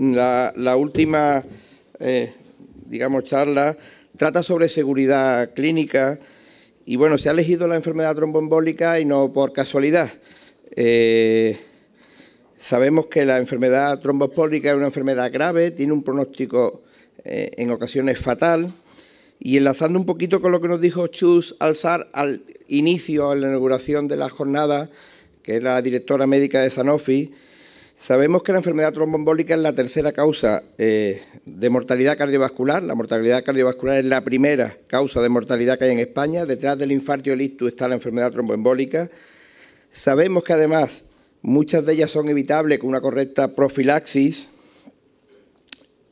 la, última, eh, digamos, charla trata sobre seguridad clínica y, bueno, se ha elegido la enfermedad tromboembólica y no por casualidad. Eh, sabemos que la enfermedad tromboembólica es una enfermedad grave, tiene un pronóstico eh, en ocasiones fatal. Y enlazando un poquito con lo que nos dijo Chus Alzar al inicio, a la inauguración de la jornada, que es la directora médica de Sanofi, Sabemos que la enfermedad tromboembólica es la tercera causa eh, de mortalidad cardiovascular. La mortalidad cardiovascular es la primera causa de mortalidad que hay en España. Detrás del infarto y está la enfermedad tromboembólica. Sabemos que además muchas de ellas son evitables con una correcta profilaxis.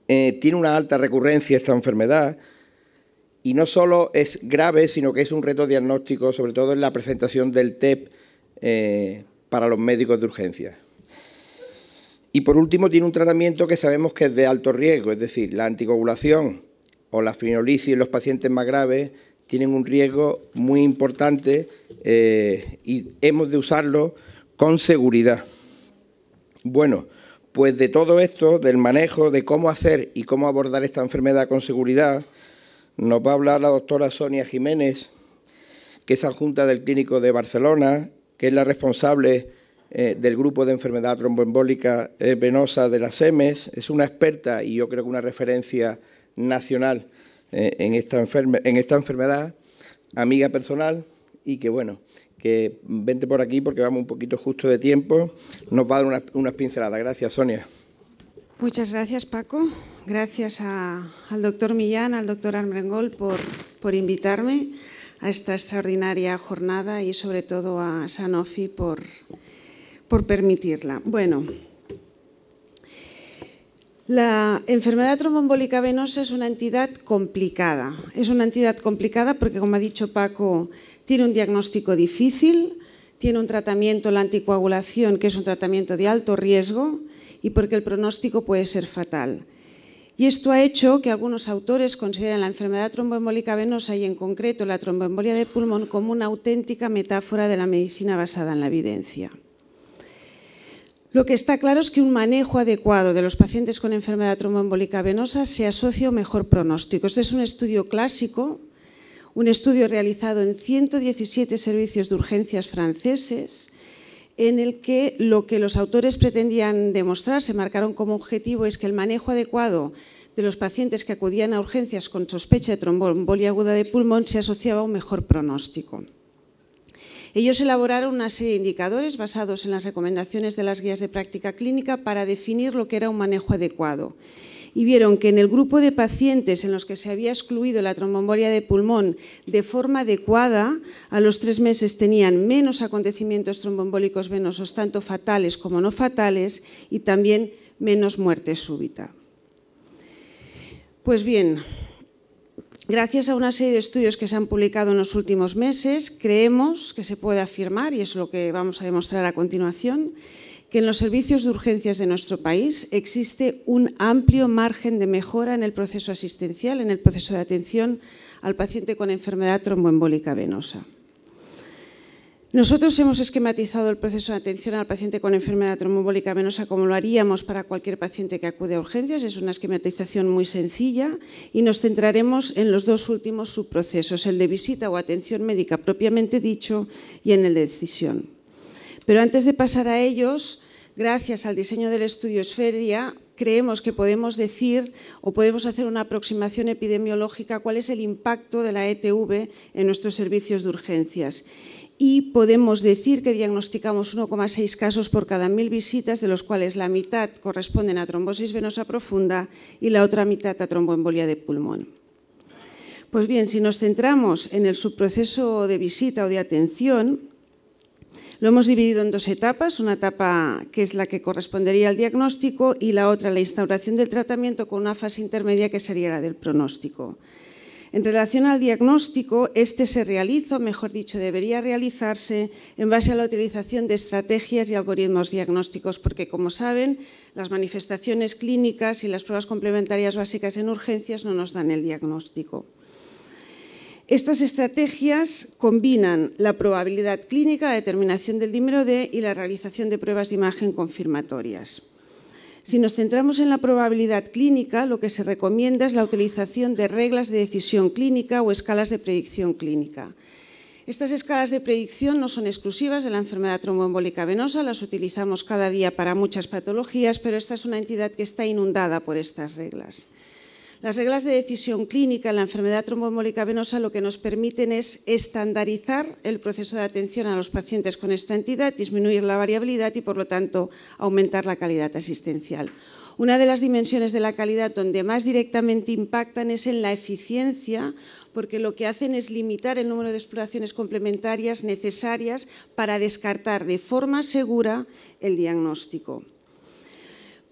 Eh, tiene una alta recurrencia esta enfermedad y no solo es grave, sino que es un reto diagnóstico, sobre todo en la presentación del TEP eh, para los médicos de urgencia. Y por último tiene un tratamiento que sabemos que es de alto riesgo, es decir, la anticoagulación o la frinolisis en los pacientes más graves tienen un riesgo muy importante eh, y hemos de usarlo con seguridad. Bueno, pues de todo esto, del manejo, de cómo hacer y cómo abordar esta enfermedad con seguridad, nos va a hablar la doctora Sonia Jiménez, que es adjunta del Clínico de Barcelona, que es la responsable eh, del Grupo de Enfermedad Tromboembólica eh, Venosa de las SEMES. Es una experta y yo creo que una referencia nacional eh, en, esta enfermedad, amiga personal y que, bueno, que vente por aquí porque vamos un poquito justo de tiempo. Nos va a dar unas, pinceladas. Gracias, Sonia. Muchas gracias, Paco. Gracias al doctor Millán, al doctor Armengol por, por invitarme a esta extraordinaria jornada y sobre todo a Sanofi por por permitirla. Bueno, la enfermedad tromboembólica venosa es una entidad complicada. Es una entidad complicada porque, como ha dicho Paco, tiene un diagnóstico difícil, tiene un tratamiento, la anticoagulación, que es un tratamiento de alto riesgo, y porque el pronóstico puede ser fatal. Y esto ha hecho que algunos autores consideren la enfermedad tromboembólica venosa y, en concreto, la tromboembolia de pulmón como una auténtica metáfora de la medicina basada en la evidencia. Lo que está claro es que un manejo adecuado de los pacientes con enfermedad tromboembólica venosa se asocia a un mejor pronóstico. Este es un estudio clásico, un estudio realizado en 117 servicios de urgencias franceses, en el que lo que los autores pretendían demostrar, se marcaron como objetivo, es que el manejo adecuado de los pacientes que acudían a urgencias con sospecha de tromboembolia aguda de pulmón se asociaba a un mejor pronóstico. Ellos elaboraron una serie de indicadores basados en las recomendaciones de las guías de práctica clínica para definir lo que era un manejo adecuado y vieron que en el grupo de pacientes en los que se había excluido la trombombolia de pulmón de forma adecuada, a los tres meses tenían menos acontecimientos trombombólicos venosos, tanto fatales como no fatales, y también menos muerte súbita. Pues bien, Gracias a una serie de estudios que se han publicado en los últimos meses, creemos que se puede afirmar, y es lo que vamos a demostrar a continuación, que en los servicios de urgencias de nuestro país existe un amplio margen de mejora en el proceso asistencial, en el proceso de atención al paciente con enfermedad tromboembólica venosa. Nosotros hemos esquematizado el proceso de atención al paciente con enfermedad trombólica venosa como lo haríamos para cualquier paciente que acude a urgencias. Es una esquematización muy sencilla y nos centraremos en los dos últimos subprocesos, el de visita o atención médica propiamente dicho y en el de decisión. Pero antes de pasar a ellos, gracias al diseño del estudio Esferia, creemos que podemos decir o podemos hacer una aproximación epidemiológica cuál es el impacto de la ETV en nuestros servicios de urgencias y podemos decir que diagnosticamos 1,6 casos por cada mil visitas, de los cuales la mitad corresponden a trombosis venosa profunda y la otra mitad a tromboembolia de pulmón. Pues bien, si nos centramos en el subproceso de visita o de atención, lo hemos dividido en dos etapas, una etapa que es la que correspondería al diagnóstico y la otra la instauración del tratamiento con una fase intermedia que sería la del pronóstico. En relación al diagnóstico, este se realiza, o mejor dicho, debería realizarse en base a la utilización de estrategias y algoritmos diagnósticos, porque, como saben, las manifestaciones clínicas y las pruebas complementarias básicas en urgencias no nos dan el diagnóstico. Estas estrategias combinan la probabilidad clínica, la determinación del número D y la realización de pruebas de imagen confirmatorias. Si nos centramos en la probabilidad clínica, lo que se recomienda es la utilización de reglas de decisión clínica o escalas de predicción clínica. Estas escalas de predicción no son exclusivas de la enfermedad tromboembólica venosa, las utilizamos cada día para muchas patologías, pero esta es una entidad que está inundada por estas reglas. Las reglas de decisión clínica en la enfermedad tromboembólica venosa lo que nos permiten es estandarizar el proceso de atención a los pacientes con esta entidad, disminuir la variabilidad y, por lo tanto, aumentar la calidad asistencial. Una de las dimensiones de la calidad donde más directamente impactan es en la eficiencia, porque lo que hacen es limitar el número de exploraciones complementarias necesarias para descartar de forma segura el diagnóstico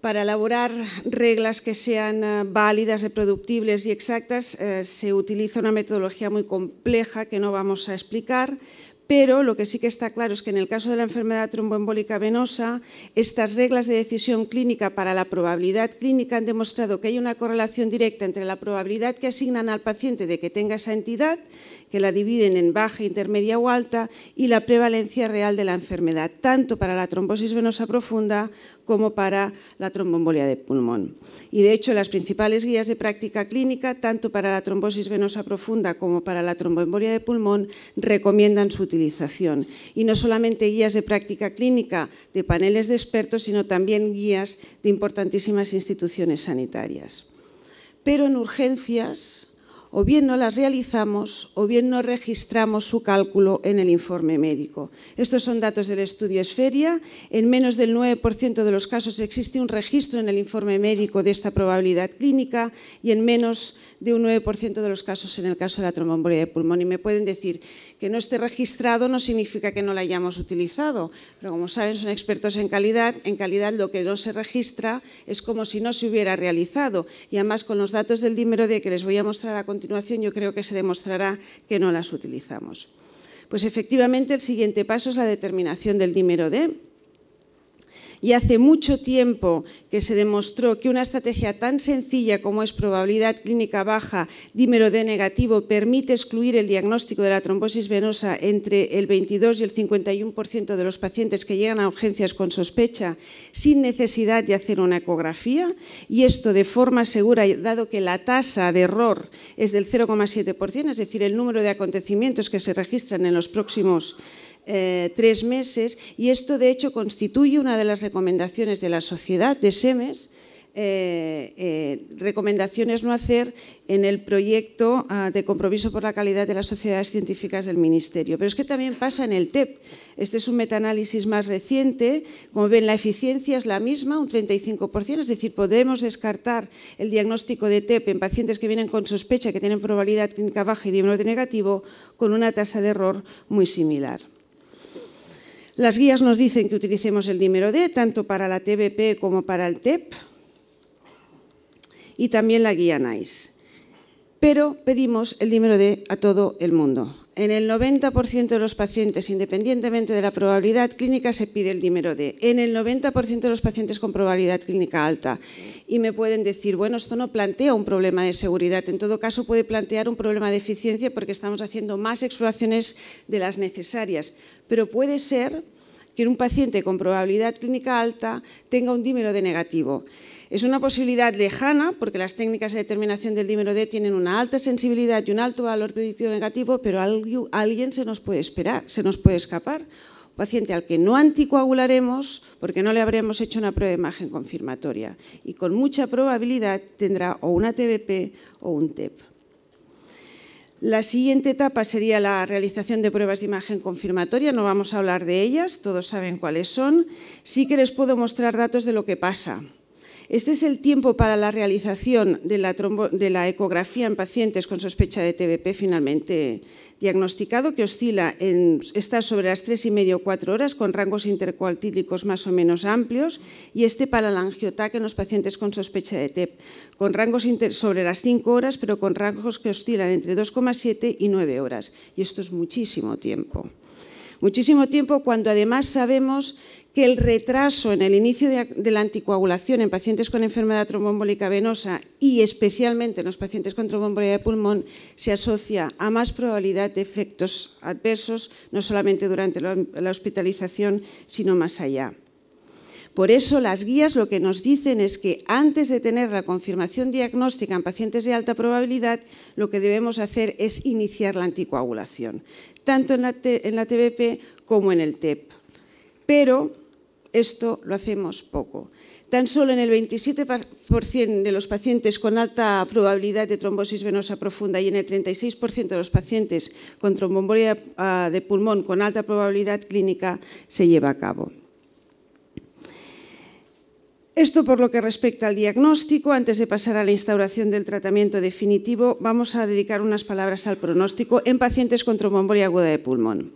para elaborar reglas que sean eh, válidas, reproductibles y exactas, eh, se utiliza una metodología muy compleja que no vamos a explicar, pero lo que sí que está claro es que en el caso de la enfermedad tromboembólica venosa, estas reglas de decisión clínica para la probabilidad clínica han demostrado que hay una correlación directa entre la probabilidad que asignan al paciente de que tenga esa entidad que la dividen en baja, intermedia o alta, y la prevalencia real de la enfermedad, tanto para la trombosis venosa profunda como para la trombombolia de pulmón. Y de hecho, las principales guías de práctica clínica, tanto para la trombosis venosa profunda como para la trombombolia de pulmón, recomiendan su utilización. Y no solamente guías de práctica clínica de paneles de expertos, sino también guías de importantísimas instituciones sanitarias. Pero en urgencias, o bien no las realizamos o bien no registramos su cálculo en el informe médico. Estos son datos del estudio Esferia. En menos del 9% de los casos existe un registro en el informe médico de esta probabilidad clínica y en menos de un 9% de los casos en el caso de la tromboembolia de pulmón. Y me pueden decir que no esté registrado no significa que no la hayamos utilizado, pero como saben son expertos en calidad. En calidad lo que no se registra es como si no se hubiera realizado y además con los datos del dímero de que les voy a mostrar a continuación yo creo que se demostrará que no las utilizamos. Pues efectivamente el siguiente paso es la determinación del número D, y hace mucho tiempo que se demostró que una estrategia tan sencilla como es probabilidad clínica baja, dímero D negativo, permite excluir el diagnóstico de la trombosis venosa entre el 22 y el 51% de los pacientes que llegan a urgencias con sospecha sin necesidad de hacer una ecografía y esto de forma segura, dado que la tasa de error es del 0,7%, es decir, el número de acontecimientos que se registran en los próximos eh, tres meses y esto de hecho constituye una de las recomendaciones de la sociedad de SEMES, eh, eh, recomendaciones no hacer en el proyecto ah, de compromiso por la calidad de las sociedades científicas del Ministerio. Pero es que también pasa en el TEP. Este es un metaanálisis más reciente. Como ven, la eficiencia es la misma, un 35%, es decir, podemos descartar el diagnóstico de TEP en pacientes que vienen con sospecha, que tienen probabilidad clínica baja y de negativo, con una tasa de error muy similar. Las guías nos dicen que utilicemos el número D, tanto para la TBP como para el TEP, y también la guía NICE. Pero pedimos el número D a todo el mundo, en el 90% de los pacientes, independientemente de la probabilidad clínica, se pide el dímero D. En el 90% de los pacientes con probabilidad clínica alta. Y me pueden decir, bueno, esto no plantea un problema de seguridad. En todo caso, puede plantear un problema de eficiencia porque estamos haciendo más exploraciones de las necesarias. Pero puede ser que un paciente con probabilidad clínica alta tenga un dímero D negativo. Es una posibilidad lejana porque las técnicas de determinación del dímero D tienen una alta sensibilidad y un alto valor predictivo negativo, pero alguien se nos puede esperar, se nos puede escapar. Un paciente al que no anticoagularemos porque no le habremos hecho una prueba de imagen confirmatoria y con mucha probabilidad tendrá o una TBP o un TEP. La siguiente etapa sería la realización de pruebas de imagen confirmatoria. No vamos a hablar de ellas, todos saben cuáles son. Sí que les puedo mostrar datos de lo que pasa. Este es el tiempo para la realización de la, de la ecografía en pacientes con sospecha de TBP finalmente diagnosticado, que oscila en sobre las 3,5 y medio o 4 horas, con rangos intercoaltílicos más o menos amplios, y este para la angiotac en los pacientes con sospecha de TEP, con rangos sobre las 5 horas, pero con rangos que oscilan entre 2,7 y 9 horas. Y esto es muchísimo tiempo. Muchísimo tiempo cuando además sabemos que el retraso en el inicio de, la anticoagulación en pacientes con enfermedad tromboembólica venosa y especialmente en los pacientes con tromboembolia de pulmón se asocia a más probabilidad de efectos adversos, no solamente durante la, hospitalización, sino más allá. Por eso las guías lo que nos dicen es que antes de tener la confirmación diagnóstica en pacientes de alta probabilidad, lo que debemos hacer es iniciar la anticoagulación, tanto en la, en TBP como en el TEP. Pero esto lo hacemos poco. Tan solo en el 27% de los pacientes con alta probabilidad de trombosis venosa profunda y en el 36% de los pacientes con trombombolia ah, de pulmón con alta probabilidad clínica se lleva a cabo. Esto por lo que respecta al diagnóstico, antes de pasar a la instauración del tratamiento definitivo, vamos a dedicar unas palabras al pronóstico en pacientes con trombombolia aguda de pulmón.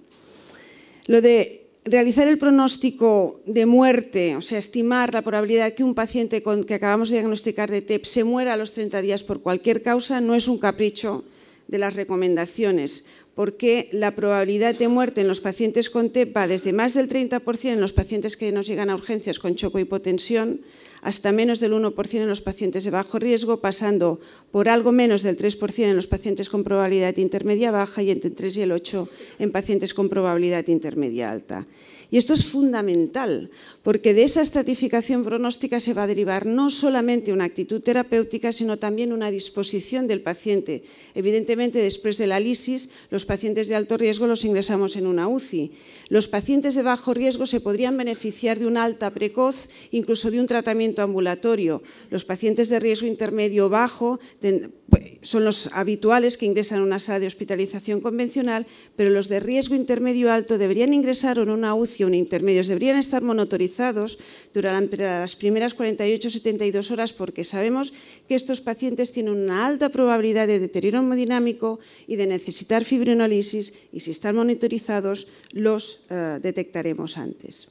Lo de realizar el pronóstico de muerte, o sea, estimar la probabilidad de que un paciente que acabamos de diagnosticar de TEP se muera a los 30 días por cualquier causa, no es un capricho de las recomendaciones porque la probabilidad de muerte en los pacientes con TEP va desde más del 30% en los pacientes que nos llegan a urgencias con choco hipotensión hasta menos del 1% en los pacientes de bajo riesgo, pasando por algo menos del 3% en los pacientes con probabilidad intermedia baja y entre el 3 y el 8% en pacientes con probabilidad intermedia alta. Y esto es fundamental, porque de esa estratificación pronóstica se va a derivar no solamente una actitud terapéutica, sino también una disposición del paciente. Evidentemente, después de la lisis, los pacientes de alto riesgo los ingresamos en una UCI. Los pacientes de bajo riesgo se podrían beneficiar de una alta precoz, incluso de un tratamiento ambulatorio. Los pacientes de riesgo intermedio bajo pues, son los habituales que ingresan a una sala de hospitalización convencional, pero los de riesgo intermedio alto deberían ingresar en una UCI un e intermedios deberían estar monitorizados durante las primeras 48-72 horas porque sabemos que estos pacientes tienen una alta probabilidad de deterioro hemodinámico y de necesitar fibrinolisis y si están monitorizados los eh, detectaremos antes.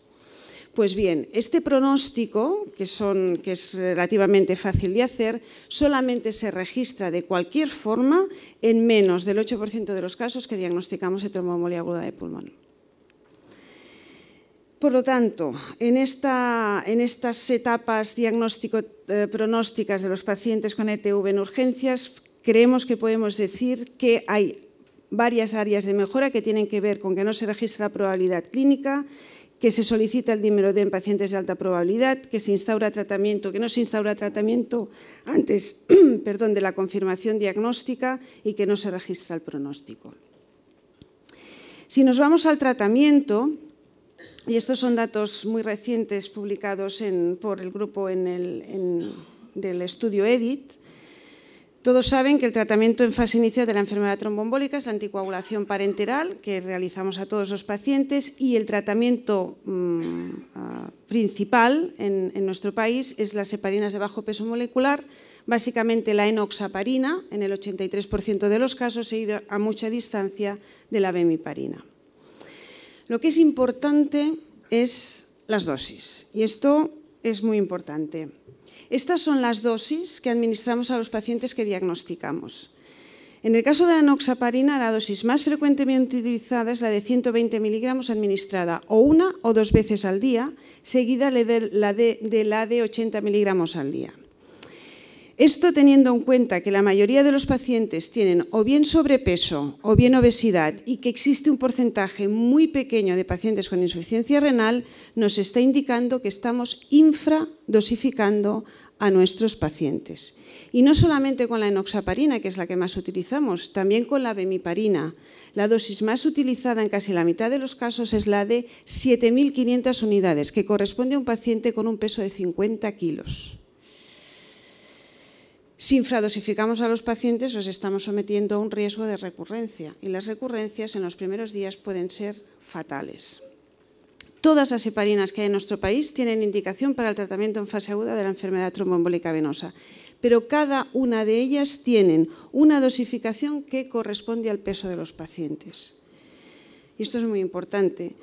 Pues bien, este pronóstico, que, son, que, es relativamente fácil de hacer, solamente se registra de cualquier forma en menos del 8% de los casos que diagnosticamos de aguda de pulmón. Por lo tanto, en, estas etapas diagnóstico-pronósticas eh, de los pacientes con ETV en urgencias, creemos que podemos decir que hay varias áreas de mejora que tienen que ver con que no se registra la probabilidad clínica, que se solicita el de en pacientes de alta probabilidad, que se instaura tratamiento, que no se instaura tratamiento antes perdón, de la confirmación diagnóstica y que no se registra el pronóstico. Si nos vamos al tratamiento, y estos son datos muy recientes publicados por el grupo del estudio EDIT. Todos saben que el tratamiento en fase inicial de la enfermedad trombombólica es la anticoagulación parenteral que realizamos a todos los pacientes y el tratamiento mm, ah, principal en, nuestro país es las heparinas de bajo peso molecular, básicamente la enoxaparina en el 83% de los casos ido a mucha distancia de la bemiparina. Lo que es importante es las dosis y esto es muy importante. Estas son las dosis que administramos a los pacientes que diagnosticamos. En el caso de la noxaparina, la dosis más frecuentemente utilizada es la de 120 miligramos administrada o una o dos veces al día, seguida de la de, de, la de 80 miligramos al día. Esto teniendo en cuenta que la mayoría de los pacientes tienen o bien sobrepeso o bien obesidad y que existe un porcentaje muy pequeño de pacientes con insuficiencia renal, nos está indicando que estamos infradosificando a nuestros pacientes. Y no solamente con la enoxaparina, que es la que más utilizamos, también con la bemiparina. La dosis más utilizada en casi la mitad de los casos es la de 7.500 unidades, que corresponde a un paciente con un peso de 50 kilos. Si infradosificamos a los pacientes, os estamos sometiendo a un riesgo de recurrencia y las recurrencias en los primeros días pueden ser fatales. Todas las heparinas que hay en nuestro país tienen indicación para el tratamiento en fase aguda de la enfermedad tromboembólica venosa, pero cada una de ellas tienen una dosificación que corresponde al peso de los pacientes. Y esto es muy importante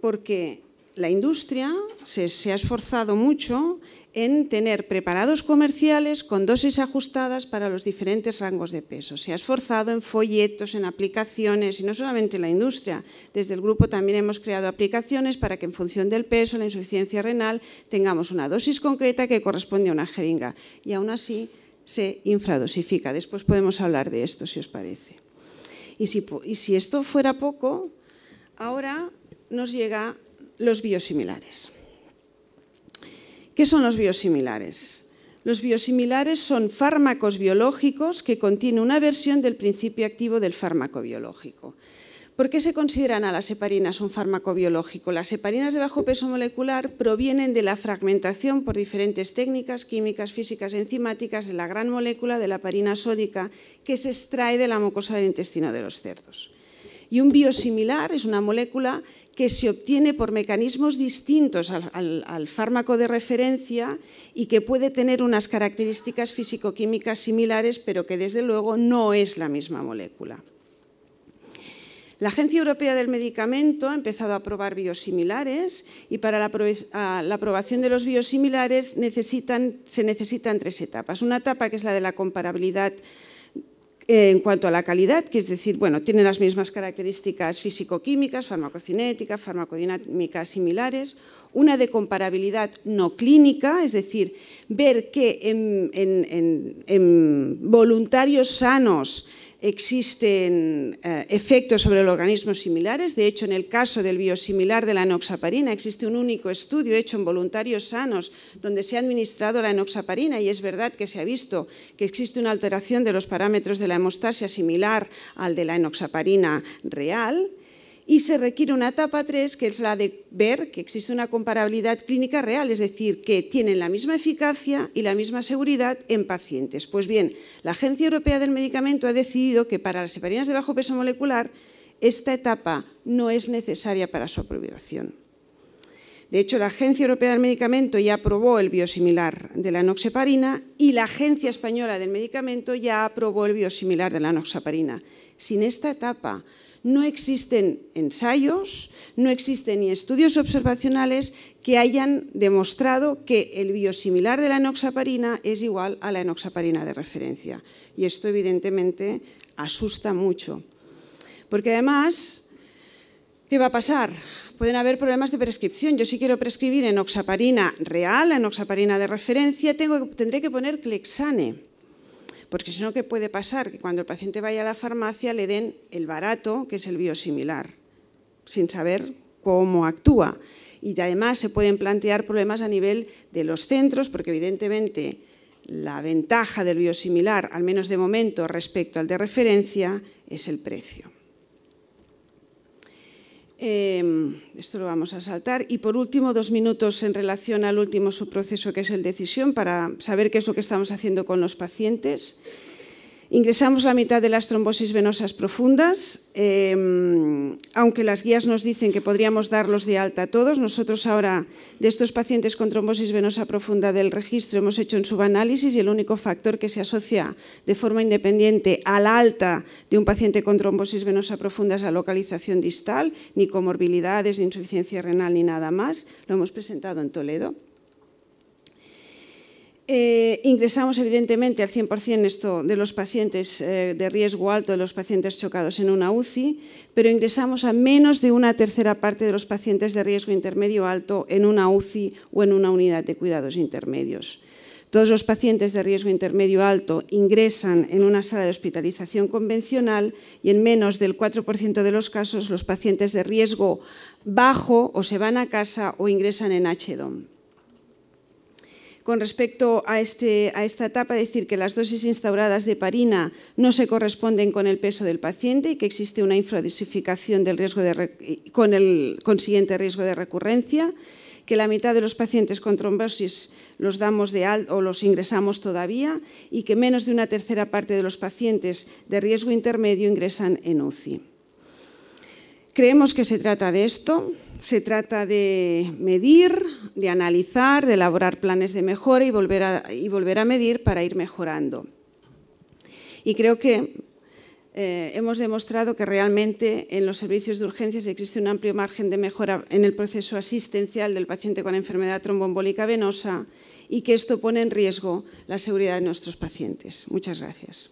porque la industria se, ha esforzado mucho en tener preparados comerciales con dosis ajustadas para los diferentes rangos de peso. Se ha esforzado en folletos, en aplicaciones, y no solamente la industria. Desde el grupo también hemos creado aplicaciones para que en función del peso, la insuficiencia renal, tengamos una dosis concreta que corresponde a una jeringa. Y aún así se infradosifica. Después podemos hablar de esto, si os parece. y si esto fuera poco, ahora nos llega los biosimilares. ¿Qué son los biosimilares? Los biosimilares son fármacos biológicos que contienen una versión del principio activo del fármaco biológico. ¿Por qué se consideran a las heparinas un fármaco biológico? Las heparinas de bajo peso molecular provienen de la fragmentación por diferentes técnicas químicas, físicas, enzimáticas de la gran molécula de la parina sódica que se extrae de la mucosa del intestino de los cerdos. Y un biosimilar es una molécula que se obtiene por mecanismos distintos al, fármaco de referencia y que puede tener unas características fisicoquímicas similares, pero que desde luego no es la misma molécula. La Agencia Europea del Medicamento ha empezado a aprobar biosimilares y para la, aprobación de los biosimilares se necesitan tres etapas. Una etapa que es la de la comparabilidad en cuanto a la calidad, que es decir, bueno, tiene las mismas características físico-químicas, farmacocinéticas, farmacodinámicas similares, una de comparabilidad no clínica, es decir, ver que en voluntarios sanos existen eh, efectos sobre el organismo similares. De hecho, en el caso del biosimilar de la enoxaparina existe un único estudio hecho en voluntarios sanos donde se ha administrado la enoxaparina y es verdad que se ha visto que existe una alteración de los parámetros de la hemostasia similar al de la enoxaparina real y se requiere una etapa 3, que es la de ver que existe una comparabilidad clínica real, es decir, que tienen la misma eficacia y la misma seguridad en pacientes. Pues bien, la Agencia Europea del Medicamento ha decidido que para las heparinas de bajo peso molecular esta etapa no es necesaria para su aprobación. De hecho, la Agencia Europea del Medicamento ya aprobó el biosimilar de la noxeparina y la Agencia Española del Medicamento ya aprobó el biosimilar de la noxeparina. Sin esta etapa, no existen ensayos, no existen ni estudios observacionales que hayan demostrado que el biosimilar de la enoxaparina es igual a la enoxaparina de referencia. Y esto evidentemente asusta mucho. Porque además, ¿qué va a pasar? Pueden haber problemas de prescripción. Yo si quiero prescribir enoxaparina real, enoxaparina de referencia, tengo, tendré que poner clexane porque si no, ¿qué puede pasar? Que cuando el paciente vaya a la farmacia le den el barato, que es el biosimilar, sin saber cómo actúa. Y además se pueden plantear problemas a nivel de los centros, porque evidentemente la ventaja del biosimilar, al menos de momento, respecto al de referencia, es el precio. Em, esto lo vamos a saltar. Y por último, dos minutos en relación al último subproceso, que es el decisión, para saber qué es lo que estamos haciendo con los pacientes. Ingresamos la mitad de las trombosis venosas profundas, em, aunque las guías nos dicen que podríamos darlos de alta a todos. Nosotros ahora, de estos pacientes con trombosis venosa profunda del registro, hemos hecho un subanálisis y el único factor que se asocia de forma independiente a la alta de un paciente con trombosis venosa profunda es la localización distal, ni comorbilidades, ni insuficiencia renal, ni nada más. Lo hemos presentado en Toledo. Eh, ingresamos evidentemente al 100% de los pacientes eh, de riesgo alto, de los pacientes chocados en una UCI, pero ingresamos a menos de una tercera parte de los pacientes de riesgo intermedio alto en una UCI o en una unidad de cuidados intermedios. Todos los pacientes de riesgo intermedio alto ingresan en una sala de hospitalización convencional y en menos del 4% de los casos los pacientes de riesgo bajo o se van a casa o ingresan en HDOM con respecto a, este, esta etapa, decir que las dosis instauradas de parina no se corresponden con el peso del paciente y que existe una infradisificación del riesgo con el consiguiente riesgo de recurrencia, que la mitad de los pacientes con trombosis los damos de alta o los ingresamos todavía y que menos de una tercera parte de los pacientes de riesgo intermedio ingresan en UCI. Creemos que se trata de esto, se trata de medir, de analizar, de elaborar planes de mejora y volver a, volver a medir para ir mejorando. Y creo que eh, hemos demostrado que realmente en los servicios de urgencias existe un amplio margen de mejora en el proceso asistencial del paciente con enfermedad tromboembólica venosa y que esto pone en riesgo la seguridad de nuestros pacientes. Muchas gracias.